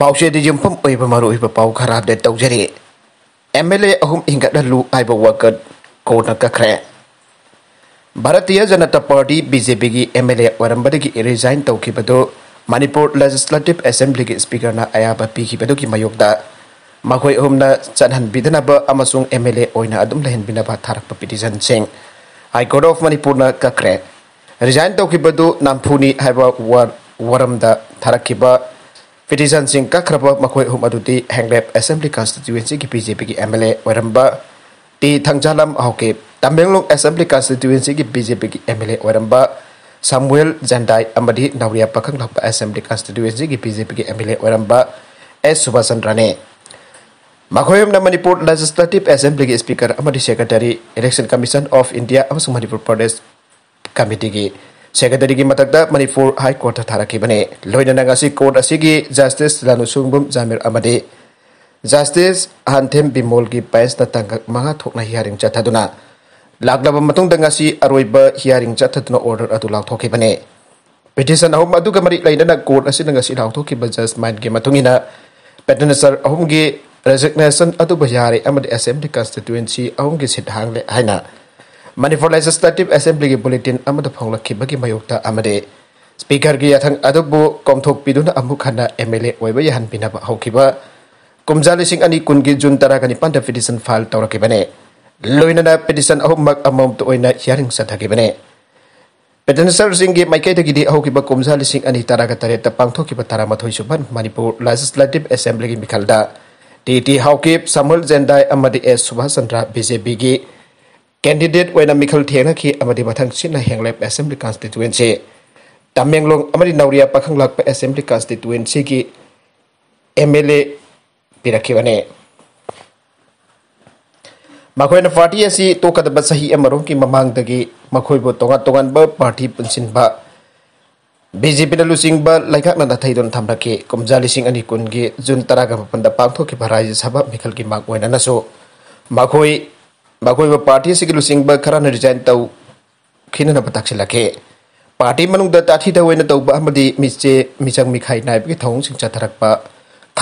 पाउसेम मोब पाउ खर अपडेट तौजरी एम एल ए अहम हिंगा लु आब वर्कट कौन कखरे भारतीय जनता पार्टी बीजेपी की एम एल एरीजाइन तौब मनपुर लेजिस्लेटिव असेंबली की स्पीकर अयाब पीबी मयोद मई अहम चलहन एम एल एम लहन थारप पीटिजन सिंह हाईकोर्ट ऑफ मनपुर कखरे रिजाइन तौब नाफूनी वरम थरब Fitisan singka kerap makhluk hum aduti henglep Assembly Constituency ki BJP ki MLA waramba di Thangjalam ahoke Tambenglong Assembly Constituency ki BJP ki MLA waramba Samuel Zandai amadi Nauria pakang lakpa Assembly Constituency ki BJP ki MLA waramba S Rane. Makhoyam na Manipur Legislative Assembly ki Speaker amadi Secretary Election Commission of India amasung Manipur Protest Committee ki secretary की मतलब Manipur high court थारे लोनगे court अगर justice लानुसूम जामीर अमे justice हंथेम बीमोल की पैस तंगा हिरी चतना लाब अरब हिरी चतना order लाथोबे petition अहम मरी कोर्ट लाथ जस्ट माइंड की मूंगी पेटनेचर अहम की रेजिग्नेशन अब यारे असेंब्ली कंस्टिटुएसी अहम की सीट हांगे हाई ꯃꯅꯤꯄꯨꯔ ꯂꯦꯖꯤꯁꯂꯦꯇꯤꯚ ꯑꯦꯁꯦꯝꯕ꯭ꯂꯤꯒꯤ ꯕꯨꯂꯦꯇꯤꯟ ꯑꯃꯗ ꯐꯣꯡꯂꯛꯈꯤꯕꯒꯤ ꯃꯥꯌꯣꯛꯇ ꯑꯃꯗꯤ ꯁ꯭ꯄꯤꯀꯔꯒꯤ ꯌꯥꯊꯪ ꯑꯗꯨꯕꯨ ꯀꯣꯝꯊꯣꯛꯄꯤꯗꯨꯅ ꯑꯃꯨꯛ ꯍꯟꯅ ꯑꯦꯝ ꯑꯦꯜ ꯑꯦ ꯑꯣꯏꯕ ꯌꯥꯍꯟꯕꯤꯅꯕ ꯍꯧꯈꯤꯕ ꯀꯨꯝꯖꯥ ꯂꯤꯁꯤꯡ ꯑꯅꯤ ꯀꯨꯟꯒꯤ ꯖꯨꯟ ꯇꯔꯥꯒ ꯅꯤꯄꯥꯟꯗ ꯄꯤꯇꯤꯁꯟ ꯐꯥꯏꯜ ꯇꯧꯔꯛꯈꯤꯕꯅꯤ ꯂꯣꯏꯅꯅ ꯄꯤꯇꯤꯁꯟ ꯑꯍꯨꯝꯃꯛ ꯑꯃꯃꯝꯇ ꯑꯣꯏꯅ ꯍꯤꯌꯥꯔꯤꯡ ꯆꯠꯊꯈꯤꯕꯅꯤ ꯄꯦꯇꯦꯟꯁꯔꯁꯤꯡꯒꯤ ꯃꯥꯏꯀꯩꯗꯒꯤꯗꯤ ꯍꯧꯈꯤꯕ ꯀꯨꯝꯖꯥ ꯂꯤꯁꯤꯡ ꯑꯅꯤ ꯇꯔꯥꯒ ꯇꯔꯦꯠꯇ ꯄꯥꯡꯊꯣꯛꯈꯤꯕ ꯇꯔꯥꯃꯥꯊꯣꯏ ꯁꯨꯕ ꯃꯅꯤꯄꯨꯔ ꯂꯦꯖꯤꯁꯂꯦꯇꯤꯚ ꯑꯦꯁꯦꯝꯕ꯭ꯂꯤꯒꯤ ꯃꯤꯈꯜꯗ ꯇꯤ ꯇꯤ ꯍꯥꯎꯀꯤꯞ ꯁꯃꯨꯜ ꯖꯦꯟꯗꯥꯏ ꯑꯃꯗꯤ ꯑꯦꯁ ꯁꯨꯚꯥꯁ ꯆꯟꯗ꯭ꯔ ꯕꯤ ꯖꯦ ꯄꯤꯒꯤ candidate wena a Michael ki amadi bathang sina henglep assembly constituency long amadi nauria pakhang lak assembly constituency ki MLA pirakhiwane makhoi na party asi to kada sahi amarom ki mamang dagi makhoi bo tonga tongan ba party punsin ba BJP na lusing ba laika na nathai thaidon thamra ki kumjali sing ani kun gi jun tara ga panda tho ki bharai sabha mikhal ki mak wena na so makhoi ꯃꯈꯣꯏꯕꯨ party ꯑꯁꯤꯒꯤ ꯂꯨꯆꯤꯡꯕ ꯈꯔꯅ resign ꯇꯧꯈꯤꯅꯅꯕ ꯇꯥꯛꯁꯤꯜꯂꯛꯈꯤ party ꯃꯅꯨꯡꯗ ꯇꯥꯊꯤ ꯇꯥꯑꯣꯏꯅ ꯇꯧꯕ ꯑꯃꯗꯤ ꯃꯤꯆꯦ ꯃꯤꯆꯪ ꯃꯤꯈꯥꯏ ꯅꯥꯏꯕꯒꯤ ꯊꯧꯑꯣꯡꯁꯤꯡ ꯆꯠꯊꯔꯛꯄ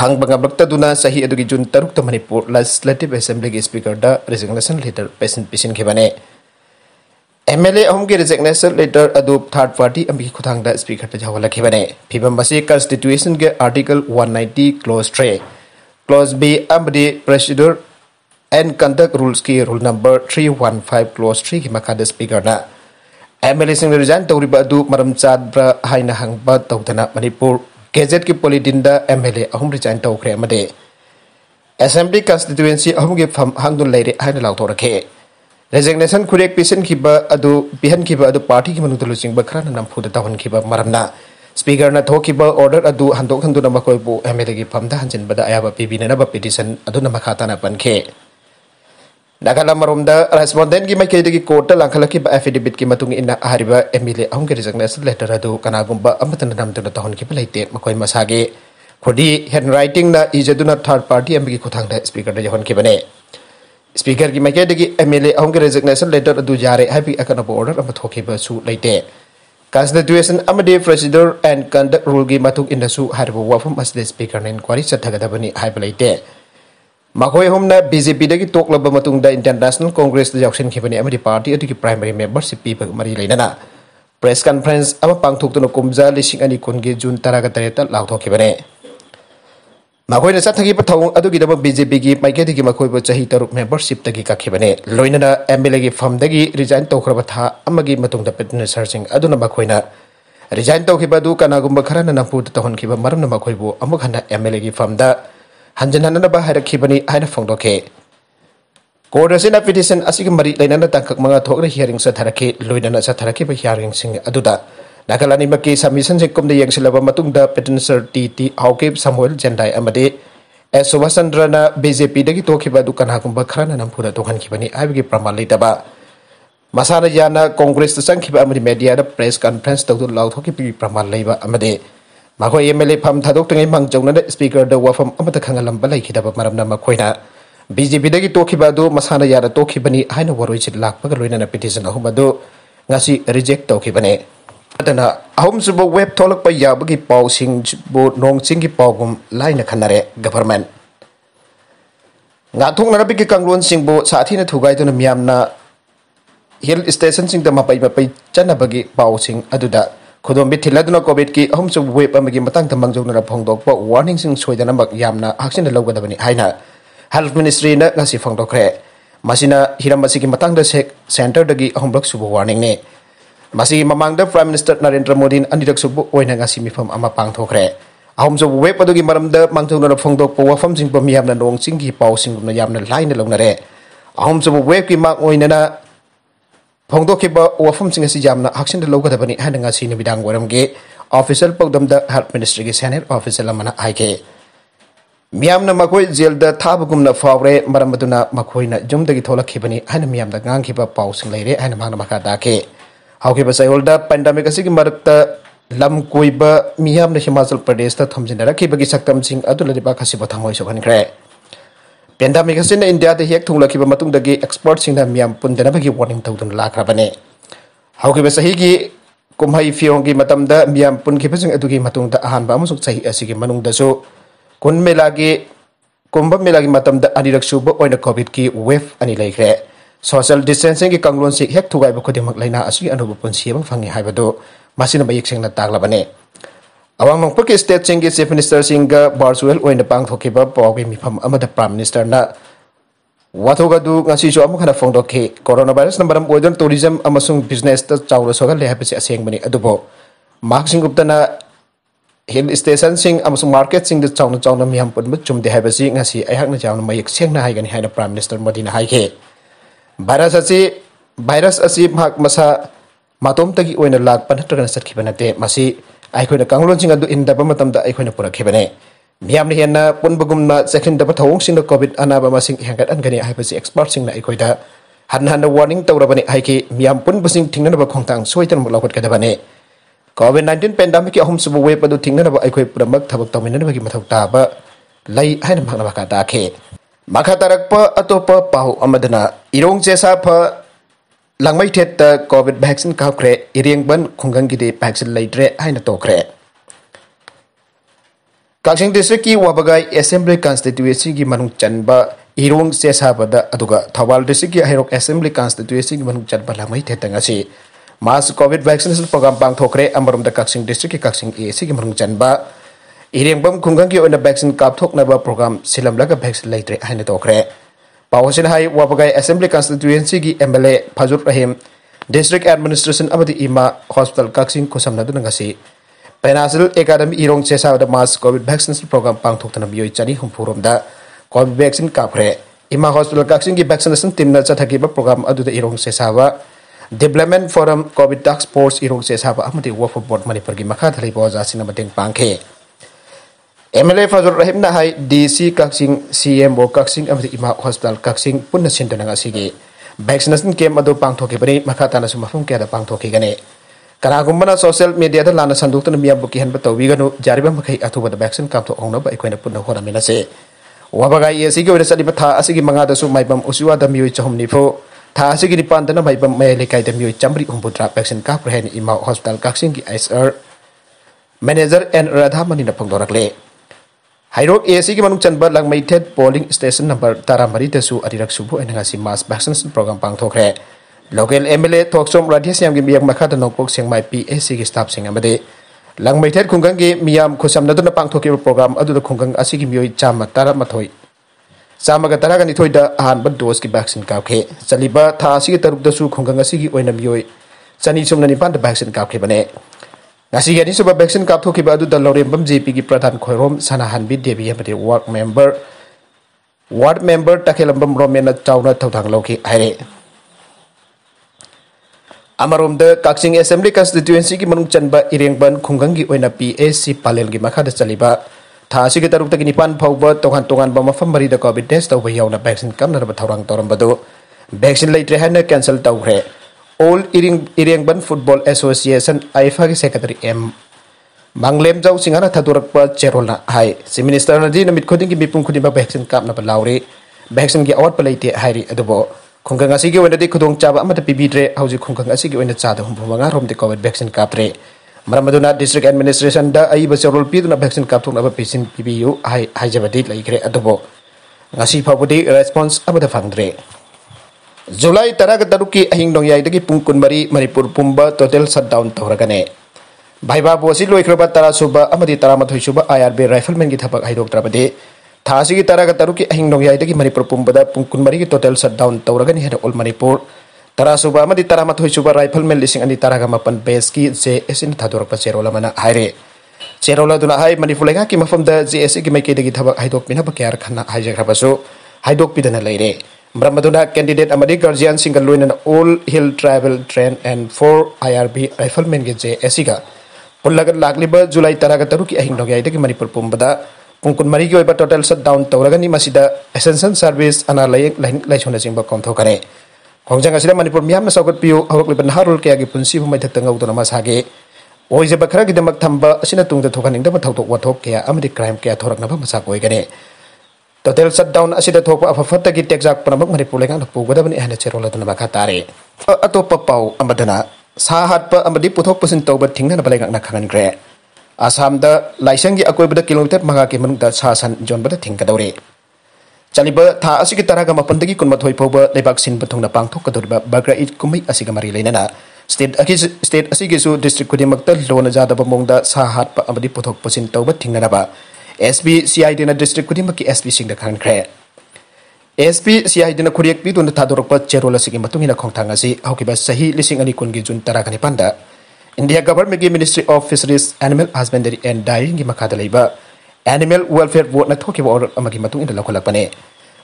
ꯈꯥꯡꯕ ꯉꯝꯂꯛꯇꯗꯨꯅ ꯆꯍꯤ ꯑꯗꯨꯒꯤ ꯖꯨꯟ ꯇꯔꯨꯛꯇ ꯃꯅꯤꯄꯨꯔ ꯂꯦꯖꯤꯁꯂꯦꯇꯤꯚ ꯑꯦꯁꯦꯝꯕ꯭ꯂꯤꯒꯤ ꯁ꯭ꯄꯤꯀꯔꯗ ꯔꯤꯖꯤꯒ꯭ꯅꯦꯁꯟ ꯂꯦꯇꯔ ꯄꯤꯁꯤꯟꯈꯤꯕꯅꯤ ꯑꯦꯝ ꯑꯦꯜ ꯑꯦ ꯑꯍꯨꯝꯒꯤ ꯔꯤꯖꯤꯒ꯭ꯅꯦꯁꯟ ꯂꯦꯇꯔ ꯑꯗꯨ ꯊꯥꯔꯠ ꯄꯥꯔꯇꯤ ꯑꯃꯒꯤ ꯈꯨꯠꯊꯥꯡꯗ ꯁ꯭ꯄꯤꯀꯔꯗ ꯌꯥꯎꯍꯜꯂꯛꯈꯤꯕꯅꯤ ꯐꯤꯕꯝ ꯑꯁꯤ ꯀꯟꯁꯇꯤꯇ꯭ꯌꯨꯁꯟꯒꯤ article one ninety clause three clause B ꯑꯃꯗꯤ procedure and Conduct Rules ki Rule Number 315 Clause 3 ki makada speaker na MLA sing rizan tawriba du maram chat bra haina hang hangba tawdana Manipur Gazette ki politin da MLA ahum rizan tawkhre amade Assembly constituency ahum ge pham hang dun leire haina law thorakhe resignation khurek pisen ki ba adu bihan ki ba adu party ki manung tulu singba khara nam phu da phuda tawhan khiba maramna speaker ने थोब order अदु हंदोक हंदुना मखोयबु MLA की फमदा हंजिनबदा अयाबा पीबीननबा petition अदुना मखा ताना पनखे Naghalam marumda respondent gi maikede gi court da langkhalaki ba affidavit ki matung inna hariba MLA ahung ki resignation letter adu kanagumba amatana namtuna tahon ki palaite makoi masage khodi handwriting na ijaduna third party ambi ki khothang da speaker da jahon ki bane speaker की मैके MLA अहम के resignation letter अदु जारे हाबी अकनब order अम थोकेब सु लेते कॉन्स्टिट्यूशन अमदे प्रोसीडर एंड कंडक्ट रूल की मतुक इनसु हारब वाफम असले स्पीकर ने इंक्वायरी चथगदबनी हाइब लेते ꯃꯈꯣꯏ ꯑꯍꯨꯝꯅ ꯕꯤ ꯖꯦ ꯄꯤꯗꯒꯤ ꯇꯣꯛꯂꯕ ꯃꯇꯨꯡꯗ ꯏꯟꯇꯔꯅꯦꯁꯅꯦꯜ ꯀꯣꯡꯒ꯭ꯔꯦꯁꯇ ꯌꯥꯎꯁꯤꯟꯈꯤꯕꯅꯤ ꯑꯃꯗꯤ ꯄꯥꯔꯇꯤ ꯑꯗꯨꯒꯤ ꯄ꯭ꯔꯥꯏꯃꯔꯤ ꯃꯦꯝꯕꯔꯁꯤꯞ ꯄꯤꯕꯒ ꯃꯔꯤ ꯂꯩꯅꯅ ꯄ꯭ꯔꯦꯁ ꯀꯟꯐꯔꯦꯟꯁ ꯑꯃ ꯄꯥꯡꯊꯣꯛꯇꯨꯅ ꯀꯨꯝꯖꯥ ꯂꯤꯁꯤꯡ ꯑꯅꯤ ꯀꯨꯟꯒꯤ ꯖꯨꯟ ꯇꯔꯥꯒ ꯇꯔꯦꯠꯇ ꯂꯥꯎꯊꯣꯛꯈꯤꯕꯅꯤ ꯃꯈꯣꯏꯅ ꯆꯠꯊꯈꯤꯕ ꯊꯧꯑꯣꯡ ꯑꯗꯨꯒꯤꯗꯃꯛ ꯕꯤ ꯖꯦ ꯄꯤꯒꯤ ꯃꯥꯏꯀꯩꯗꯒꯤ ꯃꯈꯣꯏꯕꯨ ꯆꯍꯤ ꯇꯔꯨꯛ ꯃꯦꯝꯕꯔꯁꯤꯞꯇꯒꯤ ꯀꯛꯈꯤꯕꯅꯤ ꯂꯣꯏꯅꯅ ꯑꯦꯝ ꯑꯦꯜ ꯑꯦꯒꯤ ꯐꯝꯗꯒꯤ ꯔꯤꯖꯥꯏꯟ ꯇꯧꯈ꯭ꯔꯕ ꯊꯥ ꯑꯃꯒꯤ ꯃꯇꯨꯡꯗ ꯄꯦꯇꯅꯦꯁꯔꯁꯤꯡ ꯑꯗꯨꯅ ꯃꯈꯣꯏꯅ ꯔꯤꯖꯥꯏꯟ ꯇꯧꯈꯤꯕ ꯑꯗꯨ ꯀꯅꯥꯒꯨꯝꯕ ꯈꯔꯅ ꯅꯝꯐꯨꯗ ꯇꯧꯍꯟꯈꯤꯕ ꯃꯔꯝꯅ ꯃꯈꯣꯏꯕꯨ ꯑꯃꯨꯛ ꯍꯟꯅ ꯑꯦꯝ ꯑꯦꯜ ꯑꯦꯒꯤ ꯐꯝꯗ hanjan hanana ba haira kibani haina fongdoke. Kore sina sen asi kemari laina na tangkak manga tokre hiaring sa taraki loina na sa taraki ba hiaring sing aduda. lani maki samisen sing kumde yang silaba matungda peten sir titi hauke samuel jendai amade. Eso wasandra na BJP dagi toki ba dukan hakum ba nam puna tokan kibani ai bagi pramali daba. Masana jana ya kongres tersang amadi media ada press conference tokdo laut toki pramalai pramali ba amade. ꯃꯈꯣꯏ M L A ꯐꯝ ꯊꯥꯗꯣꯛꯇ꯭ꯔꯤꯉꯩ ꯃꯪ ꯆꯧꯅꯅ ꯁ꯭ꯄꯤꯀꯔꯗ ꯋꯥꯐꯝ ꯑꯃꯠꯇ ꯈꯪꯍꯜꯂꯝꯕ ꯂꯩꯈꯤꯗꯕ ꯃꯔꯝꯅ ꯃꯈꯣꯏꯅ B J ꯄꯤꯗꯒꯤ ꯇꯣꯛꯈꯤꯕ ꯑꯗꯨ ꯃꯁꯥꯅ ꯌꯥꯅ ꯇꯣꯛꯈꯤꯕꯅꯤ ꯍꯥꯏꯅ ꯋꯥꯔꯣꯏꯁꯤꯠ ꯂꯥꯛꯄꯒ ꯂꯣꯏꯅꯅ ꯄꯤꯇꯤꯁꯟ ꯑꯍꯨꯝ ꯑꯗꯨ ꯉꯁꯤ ꯔꯤꯖꯦꯛ ꯇꯧꯈꯤꯕꯅꯤ ꯅꯠꯇꯅ ꯑꯍꯨꯝꯁꯨꯕ ꯋꯦꯕ ꯊꯣꯛꯂꯛꯄ ꯌꯥꯕꯒꯤ ꯄꯥꯎꯁꯤꯡꯕꯨ ꯅꯣꯡ ꯆꯤꯡꯒꯤ ꯄꯥꯎꯒꯨꯝ ꯂꯥꯏꯅ ꯈꯟꯅꯔꯦ ꯒꯚꯔꯟꯃꯦꯟꯠ ꯉꯥꯛꯊꯣꯛꯅꯔꯕꯒꯤ ꯀꯥꯡꯂꯣꯟꯁꯤꯡꯕꯨ ꯁꯥꯊꯤꯅ ꯊꯨꯒꯥꯏꯗꯨꯅ ꯃꯤꯌꯥꯝꯅ ꯍꯤꯜ ꯁ꯭ꯇꯦꯁꯟꯁꯤꯡꯗ ꯃꯄꯩ ꯃꯄꯩ ꯆꯠꯅꯕꯒꯤ ꯄꯥꯎꯁꯤꯡ ꯑꯗꯨꯗ खोदोंबी थिलदना कोविड की अहम सु वेब अमगी मतंग तमंग जोंगना फोंगदोक प वार्निंग सिंग सोइदना लगदबनी हाइना हेल्थ मिनिस्ट्री न नसि फोंगदोखरे हिरम की मतंग द सेक सेंटर दगी अहमबक सुबो वार्निंग ने मसि ममांग द प्राइम मिनिस्टर नरेंद्र मोदी अनिरक सुबो ओइना गासि मिफम अमा अहम सु वेब अगमद मरमद मंगजोंगना फोंगदोक प वाफम सिंग प मियामना नोंग सिंग की पाउ सिंग न लाइन लगनरे अहम सु वेब की मा Pongdo kiba wafum singa si jamna haksin da loga dabani hana nga sini bidang waram ge official pogdom da administrasi ministry ge senir official lamana haike. Miam na makoi zil da tabukum na fawre maram baduna makoi na jum da ki tola kiba ni kiba pau sing lai re hana mana maka dake. Hau kiba sai holda pandamika sigi marak ta lam kui ba miam na himasal pradesta thom jinda ra kiba ki sing adula di ba kasi batang hoi kre. Endemik kasi na India de hek thungla kiba matung dagi export sing na miam pun dana bagi warning tau dun lakra bane. Hau kiba sahigi kumhai fiong gi matam da miam pun kiba sing edugi matung da ahan ba musuk sahi asigi manung da so kun melagi kumba melagi matam da ani rak oina covid ki wave ani lai kre. Social distancing gi kanglon sik hek thugai bako di mak lai na asigi anu bapun siya fangi hai bado masin na bayik sing na tak la bane. ꯑꯋꯥꯡ ꯁ꯭ꯇꯦꯠꯁꯤꯡꯒꯤ chief ꯃꯤꯅꯤꯁꯇꯔꯁꯤꯡꯒ virtual ꯑꯣꯏꯅ ꯄꯥꯡꯊꯣꯛꯈꯤꯕ ꯄꯥꯎꯒꯤ ꯃꯤꯐꯝ ꯑꯃꯗ prime ꯃꯤꯅꯤꯁꯇꯔꯅ ꯋꯥꯊꯣꯛ ꯑꯗꯨ ꯉꯁꯤꯁꯨ ꯑꯃꯨꯛ ꯍꯟꯅ ꯐꯣꯡꯗꯣꯛꯈꯤ ꯀꯣꯔꯣꯅꯥ ꯚꯥꯏꯔꯁꯅ ꯃꯔꯝ ꯑꯣꯏꯗꯨꯅ ꯇꯨꯔꯤꯖꯝ ꯑꯃꯁꯨꯡ ꯕꯤꯖꯤꯅꯦꯁꯇ ꯆꯥꯎꯅ ꯁꯣꯛꯍꯜꯂꯦ ꯍꯥꯏꯕꯁꯤ ꯑꯁꯦꯡꯕꯅꯤ ꯑꯗꯨꯕꯨ ꯃꯍꯥꯛ ꯁꯤꯡꯒꯨꯞꯇꯅ ꯍꯤꯜ ꯁ꯭ꯇꯦꯁꯟꯁꯤꯡ ꯑꯃꯁꯨꯡ ꯃꯥꯔꯀꯦꯠꯁꯤꯡꯗ ꯆꯥꯎꯅ ꯆꯥꯎꯅ ꯃꯤꯌꯥꯝ ꯄꯨꯟꯕ ꯆꯨꯝꯗꯦ ꯍꯥꯏꯕꯁꯤ ꯉꯁꯤ ꯑꯩꯍꯥꯛꯅ ꯌꯥꯝꯅ ꯃꯌꯦꯛ ꯁꯦꯡꯅ ꯍꯥꯏꯒꯅꯤ ꯍꯥꯏꯅ ꯄ꯭ꯔꯥꯏꯝ ꯃꯤꯅꯤꯁꯇꯔ ꯃꯣꯗꯤꯅ ꯍꯥꯏꯈꯤ ꯚꯥꯏꯔꯁ ꯑꯁꯤ ꯚꯥꯏꯔꯁ ꯑꯁꯤ ꯃꯍꯥꯛ ꯃꯁꯥ ꯃꯇꯣꯝꯇꯒꯤ ꯑꯣꯏꯅ ꯂꯥꯛꯄ ꯅꯠꯇ꯭ꯔꯒꯅ ꯆꯠꯈꯤꯕ ꯅꯠꯇꯦ ꯃꯁꯤ aikhoina kanglon singa du indaba matam da aikhoina pura khebane miyamni henna punbagum na chekhin da pathong singa covid anaba ma sing hengat an gani aiba ji expert singa aikhoida hanna hanna warning tawra bani aiki miyam punbu sing thingna ba khongtang soitan mulo covid 19 pandemic ahum subu web du thingna ba aikhoi pura mak thabak tawmina ba gi mathok ta ba lai haina bhagna ba irong jesa pa लंगमई थे ta vaccine vaccine ka बन खुगंगी vaccine लेद्रे gi de vaccine leidre की वबगा assembly constituency की मनु चनबा इरोंग से थवाल district की हेरोक assembly constituency की मनु चनबा लमई थेतंग मास कोविड वैक्सीनेशन प्रोग्राम पांग थोखरे अमरम द कांगसेंग डिस्ट्रिक्ट की कांगसेंग एसी की मनु चनबा इरेंगबम खुंगंग की ओन वैक्सीन काप थोकनबा प्रोग्राम सिलम लगा वैक्सीन लेत्रे हाइन पावसिन हाई वाबगाई असेंबली कंस्टिट्युएंसी की MLA Fajur Rahim district administration अमदी इमा हॉस्पिटल कक्सिंग खुसमनदुन ngasi पेनासिल एकेडमी इरोंग चेसा द मास कोविड वैक्सीनेशन प्रोग्राम पांगथोकन बियोय चनी हुमफुरम द कोविड वैक्सीन काफरे इमा हॉस्पिटल कक्सिंग की वैक्सीनेशन टीम न चथाकिबा प्रोग्राम अदुद Irong Chesa development forum Covid task force Irong Chesa व अमदी वर्क बोर्ड मणिपुर की मखा थलैबो जासिन मतेंग पांखे MLA Fazul Rahim na hai DC kaksing CMO kaksing amri ima hospital kaksing punna sinta na sigi vaccination kem adu pangtho bani maka tana na fung ke da pang ke gane kana gumbana social media da lana sanduk tana miya buki han batawi ganu jariba makai atu bata vaccine kam tho ongno ba ikoina punna hora mina se wabaga ye sigi wera sadi batha asigi manga da su maibam usiwa da miyo chahum ni tha asigi ni pandana maibam mai lekai da miyo chamri umbudra vaccine ka prehen ima hospital kaksing ki ISR manager and radhamani na pangdorakle Heirok ए की मनुंग चंब लंगमैथेट polling station number तारा मरी तसु अरिरक सुबु एनगा मास वैक्सीनेशन प्रोग्राम पांगथोखरे लोकल एमएलए थोकसोम राधियासियाम गि मियक मखात नोकपोक सेंगमाई पीएसी की स्टाफ सिंग अमदे लंगमैथेट खुंगंग गि मियाम खुसम नदुन पांगथोके प्रोग्राम अदुद खुंगंग असि गि मियोय चाम तारा मथोय चाम ग तारा ग निथोय द आहान ब डोज की वैक्सीन काखे चलिबा था असि गि तरुक दसु खुंगंग असि गि ओइनम योय चनी सुमना निपान द वैक्सीन काखे बने ngasi ni suba vaccine kap thoki ba lori da lorem bam jp gi pradhan khoirom sanahan bi debi yamde ward member ward member takelam bam romena chauna thodang loki aire amarom de kaksing assembly constituency ki manung chanba irengban khungang gi oina psc palel gi makha chaliba tha si ge taruk ta gi nipan phawba tohan tongan ba mafam mari da covid test tawba yauna vaksin kam na ba thorang toram ba do vaccine leitre hana cancel tawre All Ban Football Association AIFA ki secretary M Manglem Jau Singana Thadurakpa Cherolna hai si minister na di namit khoding ki mipum khuding ba vaccine kap na palauri vaccine ki awat palai te hairi adubo khungkang asi ki wenda di khudong chaba amata pibidre hauji khungkang asi ki wenda chada humbu manga rom de covid vaccine kap re Maramaduna district administration da ai ba cherol pi na vaccine kap thung na ba pisin pibiu hai hai jabadi laikre adubo ngasi phawudi response amata phangdre जुलाई तरह तरुक की अहिंग नोयाई पुंग कुन मरी मणिपुर पुंब total shutdown तौरगने भाईबा बोसी लोख्रब तरह सूब तरह आई आर बी राइफलमें की थबक थासी था तरह तरुक की अहिंग नोयाई मणिपुर पुंबद पुंग कुन मरी टोटल शटडाउन तौरगने हेन ऑल मणिपुर तरह सूब तरह सूब राइफलमें लिंग तरह मपन बेस की जे एस थादोरप चेरोल चेरोल है मणिपुर लेगा की मफम जे एस की मैकई थबक हाइदों क्या खना लेरें Brahmaduna candidate Amadi Guardian single luin all hill travel train and four IRB riflemen ge je asiga पुल्लगर लाक्लिब जुलाई तरह तरु की अहिंग नोगिया की मणिपुर पुमबदा पुंग कुन मरी की ओइबा टोटल शट डाउन तौरगनी मसिदा एसेंशन सर्विस अना लयक लहिन लैछोना जिंबा कमथो करे खोंजंग असिदा मणिपुर मियाम सौगत पियो हवकलिब नहारुल के आगे पुंसी भुमै थतंग उदोना मसागे ओइजे बखरा की दमक थंबा असिना तुंग थोखनिंग दम थौतो वथोक के अमदि क्राइम के थोरक नबा मसा कोइगने total shutdown asida thokpa afafatta gi tekzak panamak mari pulenga thokpu goda bani ahna cherola dana maka tare ato papau amadana sahat pa amadi puthok pusin ba thingna balenga na khangan gre asam da laisang gi akoi bada kilometer maga ki manung da sasan jon bada thingka dore ba tha asigi taraga kun ma thoi ba lebak sin pang thok ka ba bagra it kumai asiga mari na state akis state asigi su district kudimakta lona jada ba mongda sahat pa amadi puthok pusin ba thingna ba S P C I दिन district खुद की S P सिंह खानख्रे S P C I दिन खुरियक भी दुन थादोरक चेरोल से मतुंग इन सही लिंग अनी कुनगी जून तरह दा इंडिया गवर्नमेंट की ministry of fisheries animal husbandry and dairying की मखाद लेबा एनिमल वेलफेयर बोर्ड ने थोकिबा ऑर्डर अमगी मतुंग इन लखोलकपने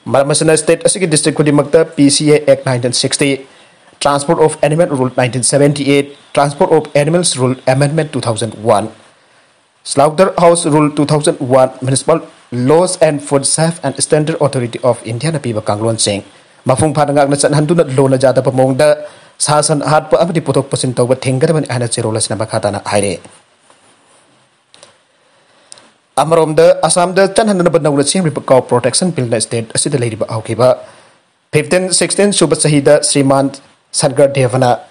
मरमसना स्टेट असी की डिस्ट्रिक्ट खुदीमकता PCA act 1960 transport of animal rule nineteen seventy eight transport of animals rule amendment two thousand one Slaughter House Rule 2001 Municipal Laws and Food Safe and Standard Authority of India na piba kanglon sing. Mafung pa nangag na handu na lo na jada pa mong da sasan hat pa amati putok pasin tawag tingga naman ana sirolas na makata na aire. Amarom-da asam da chan handu na badnaw na ripa ripakaw protection bill na state asida lady ba awkiba. 15-16 subat sahida Sriman Sangar Devana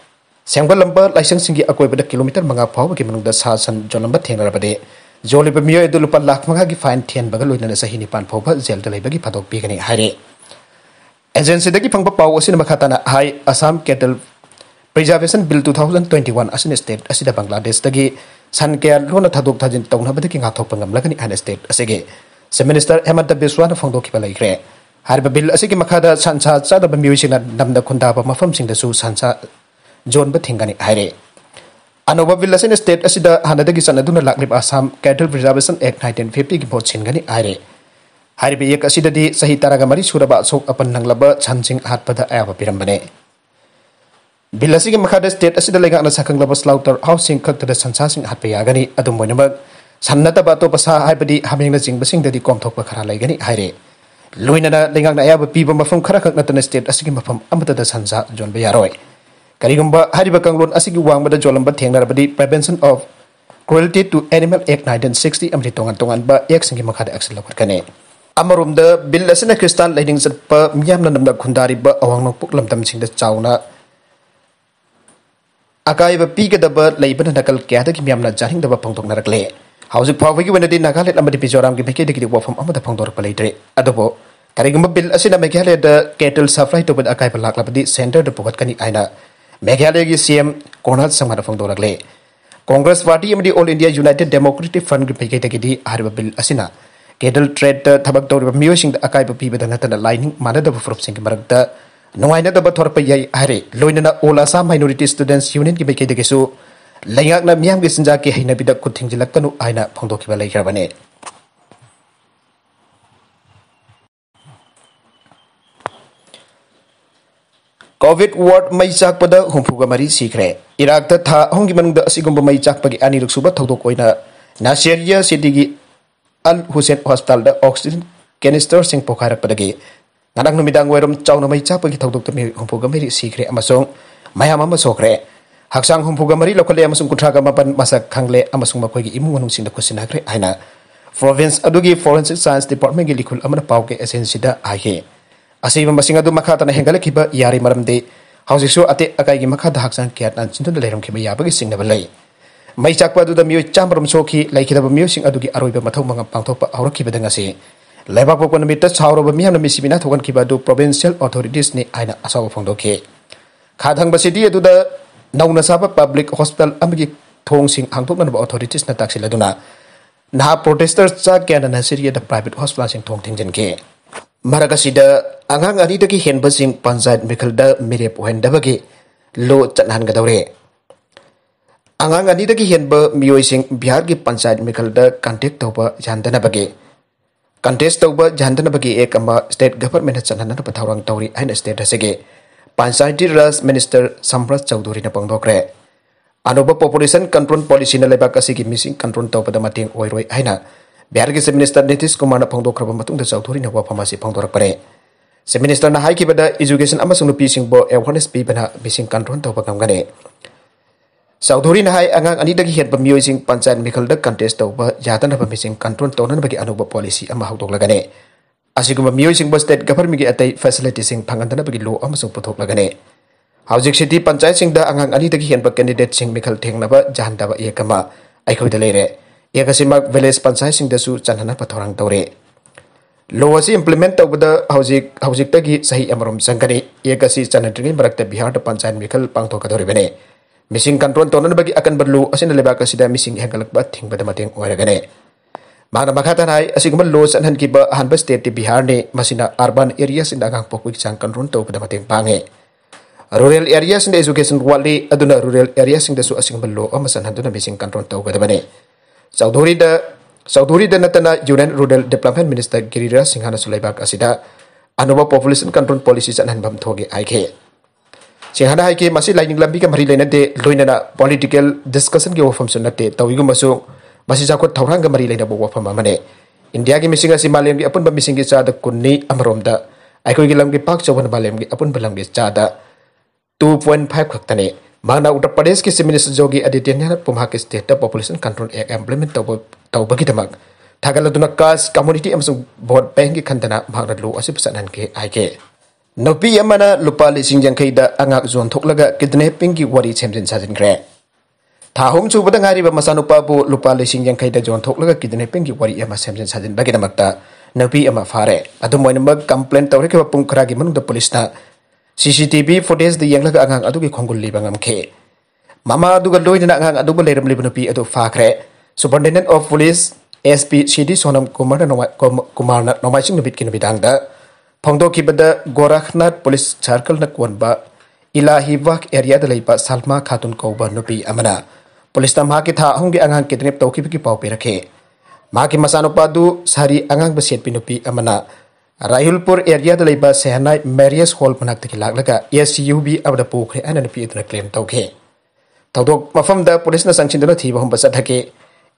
सेंगब लंबा licence की अकोब kilometre मंगा फाव की मनुद सा सन जो लंब जो लेब लुप लाख मह की फाइन थे लोन सही निपान फाव जेल की फदो पीगने एजेंसी फंग पाव अखाता हाई Assam cattle preservation bill two thousand twenty one अटेट बंगलादेश सन क्या लोन थदो थाजिन तौनाबदापनी हाई स्टेट अगे चीफ मिनीस्टर हेमंत बिस्वा फोदे बिल अगर सन सा चाद मई नम खुंदा मौम सिंह सन सा John Bethingani Aire. Anova Villa Sen State Asida Hanada Gisana Duna Lakrib Assam Cattle Preservation Act 1950 Gipot Singani Aire. Hari bi yek di sahita raga mari sok apan laba chanching hat pada ay apa piram bane. makada state asida lega ana sakang laba slaughter housing kak tada san hat paya adum bane San nata ba to pasa hai badi hameng na jing basing gani hai re. Luina na lega na ay apa piba mafum state asiki mafum amata da Kali gumba hari ba kanglon asi gi wang ba da jolam ba prevention of cruelty to animal act 1960 amri tongan tongan ba ek singi makha da axel lawar kane amarum da bill lesna kristan leading zat pa miyam na namda khundari ba awang nok puklam tam ching da chauna akai ba pi ga da ba leiba na nakal kya da ki miyam na jaring da ba pongtok narak le hausik phawa gi wenadi nakal le amri pizoram gi bheke dikri wa pham amada pongtor pa leitre adobo kari gumba bill asina mekhale da cattle supply to ba akai ba lakla ba di center da pokat kani aina Meghalaya की CM Conrad Sangma फोंग दौरगले party एमडी all India united democratic front की आरब bill cattle trade थबक दौरब मियो सिंह अकाइब पीब नतन लाइनिंग मानद फ्रूप सिंह मरग नुआईन दब थोरप यही हरे लोनना ऑल यूनियन की मैके की सुना की सिंजा के हेनाद कुथिंग जिलकनु आई कोविड वार्ड मई चाकद हूफूग मरी सिखरे इराक था अहमद मनुद मई चाकपे अनीरुबन नासेरिया सिटी की Al Hussein hospital oxygen canister से पोखापे नाकूम चौन मई चाप की थोक हूफूग मरी सीख्रे मैम सोख्रे हाँ हूफूग मरी लौखले कुथ्राग मपन मसा खे इमूंग खुशनाख्रे हैं प्रोवेंस अगर फोरेंसिक साइंस डिपार्टमेंट की लिखल पाके एजेंसी आई है Asih mambasing adu makha tanah hengale khiba yari maram de hausi su ate akai gi makha dhak san kiat nan chin de lerom khiba yaba gi sing na lai mai chak du da miu cham rom so khi lai khida ba miu sing adu gi aroi ba pang topa aurok kiba khiba dang ase lebak pa kon mi ba du provincial authorities ni aina asaw phong do Kadang basi dia ba ya da nauna saba public hospital amgi thong sing angtok nan ba authorities na taksila duna naha protesters cha kya na nasiriya da private hospital sing thong thing jen ke maraka sida आगा हेंबिंग पंचायत मिखल मेरेप होगी लो चौरे आगा हेंब मोयसी बिहार की पंचायत मिखल contact तब contest जानदनबी एक state government चलना तौर तौरी state असगे पंचायती राज मेस्टर सम्रज चौधरी ने पोंदे अनुब पोपुलेसन कंट्रोल पॉलीसी मिंग कंट्रोल तबदे होना बिहार की सब मिनीस्टर नीतीश कुमार ने पोंदरी वफम से पोंदरपे se minister na haiki bada education amasung lupi sing bo awareness pi bana bising kantron to pagam gane saudhuri na hai angang ani dagi hetba sing panchayat mikhal da contest to ba yatan ba bising kantron bagi anu ba policy ama hautok lagane asigum ba myo sing ba state government gi atai facility sing phangan dana bagi law amasung puthok lagane haujik city panchayat sing da anga ani dagi hetba Michael sing na ba jahan da ba yekama iya aikhoi da lere yakasimak village panchayat sing da su chanana pa thorang tore Lawasi implementa wada hausik hausik tagi sahi amarum sangkani ia kasi sana dringi merakta bihar depan sain mikal pangto kadori bene. Missing kantron tonon bagi akan berlu asin lebak kasi da missing ia galak bat ting bata mating wara gane. Mana makata nai asik mal lo san hanki ba han bas teti bihar ne masina dagang pokwik sang kantron to bata mating pange. Rural area sin da education wali aduna rural area sin da su asik mal lo amasan han tuna missing kantron to bata mane. Saudori Sauduri dan Natana Yunan Rudel Deplamhan Minister Gerida Singhana Sulaibak Asida Anuba Population Control Policy San Hanbam Thoge Aike Singhana Aike Masih Lining lebih Kamari Lena De nana Political Discussion Ge Wafam Sunna De Tawigu Masih Jako Thaurang Kamari Lena Bo Wafam Mamane India Ge Missing Asi Apun Bam Missing Ge Chada Kunni Amrom Da Aiko Pak Chawan Balem Apun Balam Ge Chada 2.5 Khaktane Mana Uttar Pradesh Ke Si Minister Jogi Aditya Nyana Pumhak State Population Control Act Implement Tawab tau bagi tamak. Tagal na dunakas, community amasung board bank ke kantana mahagrat lo asip sanan ke aike. Nopi yamana lupa li singjang kaida angak zon tok laga kidnapping ki wari chemsin sajin kre. Tahum su badang hari ba masanu lupa bu lupa li singjang kaida zon tok laga kidnapping ki wari yama chemsin sajin bagi tamak ta. Nopi yama fare. Adu moin mag komplain tau reka wapung keragi manung da polis na. CCTV footage di yang laga angak adu ki konggul li bangam ke. Mama adu ga loin nak angak adu ba leram li bunupi adu fakre. Superintendent of police S P सिडी सोनम कुमार कुमार नोमाइसिंग नुबित की नुबिदांग फोंदोकीबद Gorakhnath police circle कोंब इलाहिवाक area लेब सलमा खातून कौब नुपी पुलिस था अहम की आगाम किडनेप तौकीब की पाव पेरखे माकी सारी आगाम सेटपी नुपी अमना राहुलपुर एरिया लेब सेहनाई मैरियस हॉल मना लाग एस यू बी अब पोखे अन नुपी क्लेम तौखे थौदोक मफम पुलिस संचिन थीब हम चटके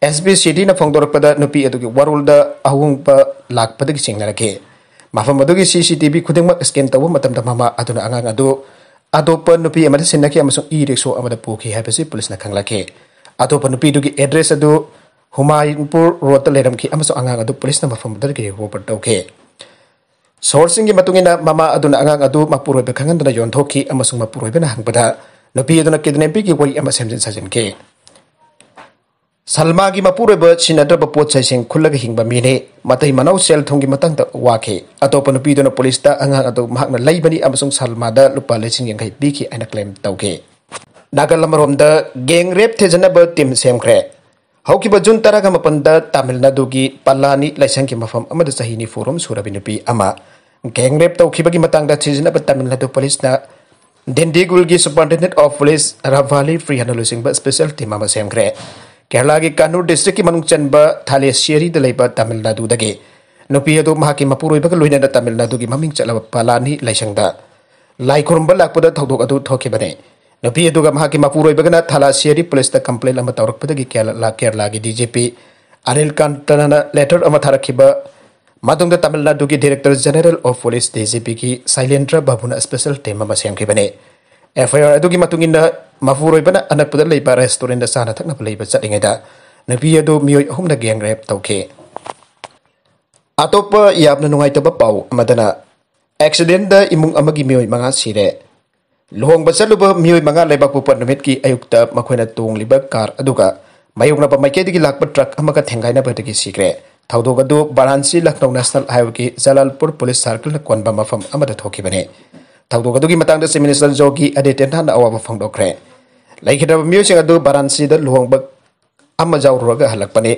SBCD na fongdorok pada nupi itu ke warul da ahung pa lak pada kisih ngara ke. Mahfam madu ke CCTV kudeng mak scan tawa matam tam mama adu na angang adu. Adu pa nupi amada sini lagi, amasung i rekso amada po ke hai polis na kang lak Adu pa nupi duki address adu Humayunpur Rota Leram ke amasung angang adu polis na mahfam madu ke wopat tau ke. Sourcing ke matungi na mama adu na angang adu mapuroi pa kangan dana yontoki amasung mapuroi pa na hang pada. Nupi adu na kedenempi ke wali amasem sajen ke salma gi mapure ba sinadra ba po chai sing khulla ga hing ba mine matai manau sel tong gi matang ta wa Atau ato pa na police ta anga ato mahak na lai bani amasung salma da lupa le sing yang kai biki anak ana claim tau ke naga lamarom da gang rape the jana ba tim sem kre hau ki ba jun tara ga mapan da tamil nadu gi palani lai sang ki mafam ama da forum sura bi ama gang rape tau ki ba gi matang da chizina ba tamil nadu police na Dendigul gi superintendent of police Ravali Frihanalusingba special team ama semkre. kre Kerala की Kanur district की मनुक चन थालेरी तमिलनाडुदे नुपी मपुरोन तमिलनाडु की मम चल पलानी लेसंग लाई खुरब लादने नुपी मपुरोन थालासीरी पुलिस कंप्लेन तौरपी केरला की डीजीपी अनिल कांतना लेटर थारखीब मतलब तमिलनाडु की director general of police DGP की साइलेंद्र बाबू स्पेशल टीम सेमने FIR itu kima tungin dah mafuro ipana anak pada lai pa restoran dah sana tak napa lai pa sat ingai dah. Nabi ya do miyo rep tauke. ke. Atau pa iap na nungai tebap pau amadana. Accident imung amagi miyo manga sire. Luhong pa sat lupa miyo manga lai bak pupuan namit ki ayuk ta makwena liba kar aduka. Mayung napa maike di gilak pa truck amaka tenggai na pa Tau do balansi lak nong nasal ayuki zalalpur polis sarkil na kwan ba fam amadat hoki bane. ꯊꯧꯗꯣꯛ ꯑꯗꯨꯒꯤ ꯃꯇꯥꯡꯗ chief minister ꯖꯣꯒꯤ ꯑꯗꯤꯇ꯭ꯌꯅꯥꯊꯅ ꯑꯋꯥꯕ ꯐꯣꯡꯗꯣꯛꯈ꯭ꯔꯦ ꯂꯩꯈꯤꯗꯕ ꯃꯤꯑꯣꯏꯁꯤꯡ ꯑꯗꯨ ꯕꯔꯥꯟꯁꯤꯗ ꯂꯨꯍꯣꯡꯕ ꯑꯃ ꯌꯥꯎꯔꯨꯔꯒ ꯍꯜꯂꯛꯄꯅꯤ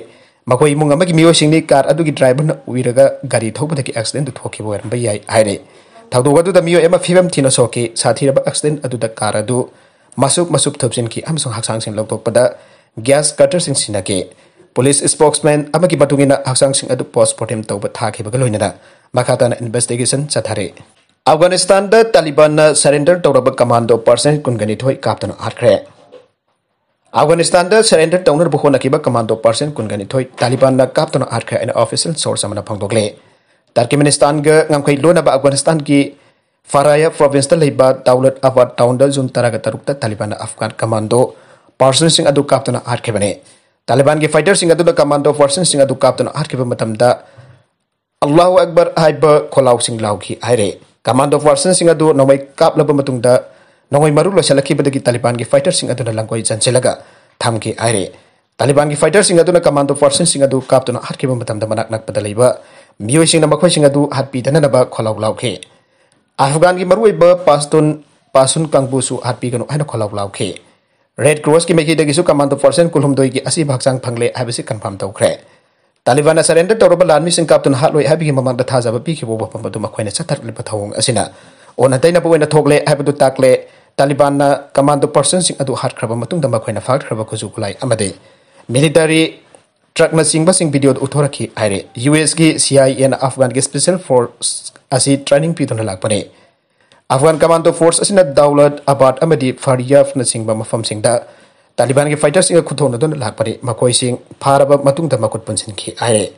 ꯃꯈꯣꯏ ꯏꯃꯨꯡ ꯑꯃꯒꯤ ꯃꯤꯑꯣꯏꯁꯤꯡꯅꯤ ꯀꯥꯔ ꯑꯗꯨꯒꯤ ꯗ꯭ꯔꯥꯏꯚꯔꯅ ꯎꯏꯔꯒ ꯒꯥꯔꯤ ꯊꯧꯕꯗꯒꯤ ꯑꯦꯛꯁꯤꯗꯦꯟꯗꯨ ꯊꯣꯛꯈꯤꯕ ꯑꯣꯏꯔꯝꯕ ꯌꯥꯏ ꯍꯥꯏꯔꯤ ꯊꯧꯗꯣꯛ ꯑꯗꯨꯗ ꯃꯤꯑꯣꯏ ꯑꯃ ꯐꯤꯕꯝ ꯊꯤꯅ ꯁꯣꯛꯈꯤ ꯁꯥꯊꯤꯔꯕ ꯑꯦꯛꯁꯤꯗꯦꯟ ꯑꯗꯨꯗ ꯀꯥꯔ ꯑꯗꯨ ꯃꯁꯨꯞ ꯃꯁꯨꯞ ꯊꯨꯞꯆꯤꯟꯈꯤ ꯑꯃꯁꯨꯡ ꯍꯛꯆꯥꯡꯁꯤꯡ ꯂꯧꯊꯣꯛꯄꯗ ꯒ꯭ꯌꯥꯁ ꯀꯇꯔꯁꯤꯡ ꯁꯤꯟꯅꯈꯤ ꯄꯨꯂꯤꯁ ꯁ꯭ꯄꯣꯛꯁꯃꯦꯟ ꯑꯃꯒꯤ ꯃꯇꯨꯡ ꯏꯟꯅ ꯍꯛꯆꯥꯡꯁꯤꯡ ꯑꯗꯨ ꯄꯣꯁꯄꯣꯔꯇꯦꯝ ꯇꯧꯕ ꯊꯥꯈꯤꯕꯒ ꯂꯣꯏꯅꯅ ꯃꯈꯥ ꯇꯥꯅ ꯏꯟꯚꯦꯁꯇꯤꯒꯦꯁꯟ ꯆꯠꯊꯔꯦ अफगानिस्तान तालिबान सरेंडर तौरब कमांडो पर्सन कुनगनीथोई काप्तन आखरे अफगानिस्तान सरेंडर तौनब होनकीब कमांडो पर्सन कुनगनीथोई तालिबान काप्तन आखरे एन ऑफिशियल सोर्स अमन फंगदोगले तर्किमिनिस्तान गमखै लोनब अफगानिस्तान की फराया प्रोविंस लेबा दौलत आबाद टाउन जून तरह तरुक तालिबान अफगान कमांडो पर्सन सिंह अदु काप्तन आखरेबने तालिबान के फाइटर सिंह अदु कमांडो पर्सन सिंह अदु काप्तन आखरेब मतमदा मतलब अल्लाहु अकबर हाइब खोलाउ सिंह लाउखी आइरे Command of Singa sing adu nawai kap la matung da nawai maru lo selaki badagi Taliban ki fighter sing adu na langkoi jan selaga tham ki aire Taliban ki fighter sing adu na command of Singa sing adu kap to na hat ki bamatam da manak nak padalaiba miyo sing na makhoi sing adu hat pi dana na ba kholau lau ke Afghan ki maru ba pastun pasun kangbu su hat pi gano aina kholau lau ke Red Cross ki meki gi su command of kulhum doi ki asi bhaksang phangle habisi confirm tau khre Taliban has surrendered to rebel armies in Captain Hartley having him among the Taza Piki Wapam to Makwena Saturday Patong Asina. On a Dana Buena Togle, to tackle Taliban commando persons in hard crab Krabam Matung, the Makwena Fak Krabakuzukulai Amade. Military truck nasing busing video uthorakhi aire US ki CIA and Afghan ki special force he training Peter lakpane Afghan commando force in a Daulat about amadi Faryaf nasing ba mafam sing da Taliban ke fighters ini kutuh nado nih lagi pada makoi sing para bab matung dah makut pun sini aye.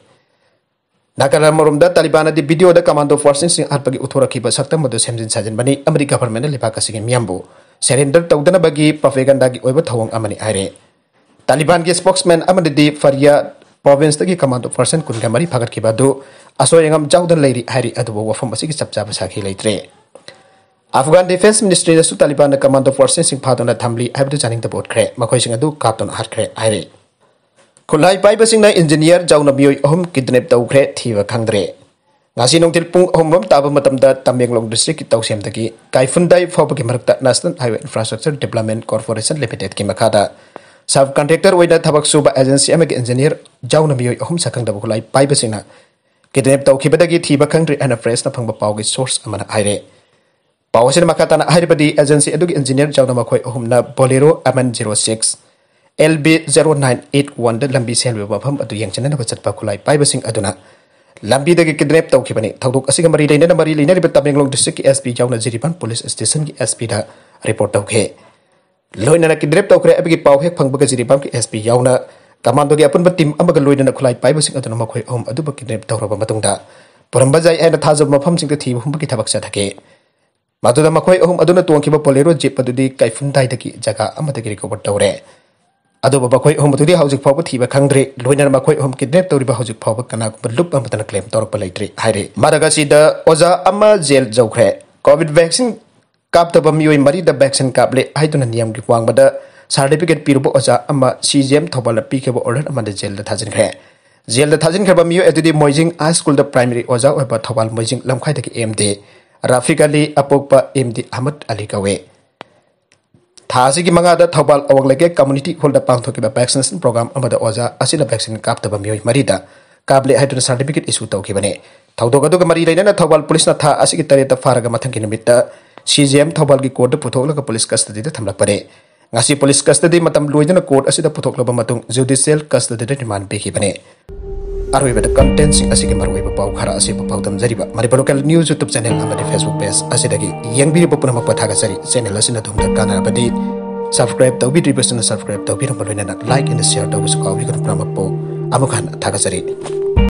Nakalah marum dah Taliban di video dah komando forces sing harap bagi utara kibat sakti mudah semjin sajian, bani Amerika permainan lepas kasih miambo. Serendah tahu dana bagi pavegan dagi oleh tahuang amani ari. Taliban ke spokesman amade di Faria province tadi komando forces kunjungi mari pagar kibat do aso yang am jauh dan lari ari adu bawa fomasi ke sabda besar hilai tray. Afghan defence ministry ने तालिबान ने commando forces फादों थम्ली जानी boat खे मैं cotton हारे आई खुलाई पाई engineer जौन मई अहम kidnap तौरे थीब खादे नौल पुम ताब तमेंलों डिस्ट्रिक तौसम की कईफुदाय फौब की मरक्त national highway infrastructure development corporation limited की मखाद सब कंट्रेक्टर होब सूब एजेंसी की इंजीनियर जौन मई अहम सकंब खुलाई पाई किडनेप तौखीद की थीब खादे एंड प्रेस फंग पा की सोर्स आई ꯄꯥꯎ ꯑꯁꯤꯅ ꯃꯈꯥ ꯇꯥꯅ ꯍꯥꯏꯔꯤꯕꯗꯤ ꯑꯦꯖꯦꯟꯁꯤ ꯑꯗꯨꯒꯤ ꯏꯟꯖꯤꯅꯤꯌꯔ ꯆꯥꯎꯅ ꯃꯈꯣꯏ ꯑꯍꯨꯝꯅ ꯕꯣꯂꯦꯔꯣ ꯑꯃꯟ zero six L B zero nine eight ꯋꯥꯟꯗ ꯂꯝꯕꯤ ꯁꯦꯝꯂꯤꯕ ꯃꯐꯝ ꯑꯗꯨ ꯌꯦꯡꯁꯤꯟꯅꯅꯕ ꯆꯠꯄ ꯈꯨꯠꯂꯥꯏ ꯄꯥꯏꯕꯁꯤꯡ ꯑꯗꯨꯅ ꯂꯝꯕꯤꯗꯒꯤ ꯀꯤꯗ꯭ꯔꯦꯞ ꯇꯧꯈꯤꯕꯅꯤ ꯊꯧꯗꯣꯛ ꯑꯁꯤꯒ ꯃꯔꯤ ꯂꯩꯅꯅ ꯃꯔꯤ ꯂꯩꯅꯔꯤꯕ ꯇꯃꯦꯡꯂꯣꯡ ꯗꯤꯁꯇ꯭ꯔꯤꯛꯀꯤ ꯑꯦꯁ ꯄꯤ ꯌꯥꯎꯅ ꯖꯤꯔꯤꯕꯥꯟ ꯄꯨꯂꯤꯁ ꯁ꯭ꯇꯦꯁꯟꯒꯤ ꯑꯦꯁ ꯄꯤꯗ ꯔꯤꯄꯣꯔꯠ ꯇꯧꯈꯤ ꯂꯣꯏꯅꯅ ꯀꯤꯗ꯭ꯔꯦꯞ ꯇꯧꯈ꯭ꯔꯦ ꯑꯩꯒꯤ ꯄꯥꯎ ꯍꯦꯛ ꯐꯪꯕꯒ ꯖꯤꯔꯤꯕꯥꯟꯒꯤ ꯑꯦꯁ ꯄꯤ ꯌꯥꯎꯅ ꯀꯃꯥꯟꯗꯣꯒꯤ ꯑꯄꯨꯟꯕ ꯇꯤꯝ ꯑꯃꯒ ꯂꯣꯏꯅꯅ ꯈꯨꯠꯂꯥꯏ ꯄꯥꯏꯕꯁꯤꯡ ꯑꯗꯨꯅ ꯃꯈꯣꯏ ꯑꯍꯨꯝ ꯑꯗꯨꯕꯨ ꯀꯤꯗ꯭ꯔꯦꯞ ꯇꯧꯔꯕ ꯃꯇꯨꯡꯗ ꯄꯨꯔꯝꯕ ꯌꯥꯏ ꯍꯥꯏꯅ ꯊꯥꯖꯕ ꯃꯐꯝꯁꯤꯡꯗ ꯊꯤꯕ ꯍꯨꯝꯕꯒꯤ ꯊꯕꯛ ꯆꯠꯊꯈꯤ मद अहम तोब पोलेरो जीप अद कईफुदाय जगह रिकवर तौर अब मई अहम फाउ थी खादे लोनर मई अहम किडनेप तौर फाउ कना लुप क्लेम तौर लेटे मदद ओजा जेल जौख्रे कोविड वैक्सीन काप्तब मई मरीद वैक्सीन काप्ले नियम की वाब सर्टिफिकेट पीब ओजा सी जी एम थोल पीब ओर जेल थाजनख्रे जेल थाजनख्रब मई मोजिंग हाई स्कूल प्राइमरी ओजा होब मोजिंग लंखाई एम दे राफिक अली अपोप एम दी अहमद अली कवे थाबल अवगलगे कम्युनिटी हॉल पाथोब वैक्सीनेशन प्रोग्राम ओजा वैक्सीन काब्ब मई मरीद काबले सर्टिफिकेट इश्यू तौबने तौदों मरी लेना थौल पुलिस था तरह फाग मथ की सी जे एम थौल की कोर्ट पुथोलग पुलिस कस्टडी थम्लपे पुलिस कस्टडी लोन कोर्ट अ जुडिशियल कस्टडी रिमांड पेगीबने arwai badap kam dancing asi kem arwai bapau khara asi bapau tam jari ba mari local news youtube channel amade facebook page asi dagi yang biri bapuna mak pathaga sari channel asi na thum da kana di subscribe tau bidri person subscribe tau bidam baloi na like and share tau bus kau bikon pramappo amukhan thaga sari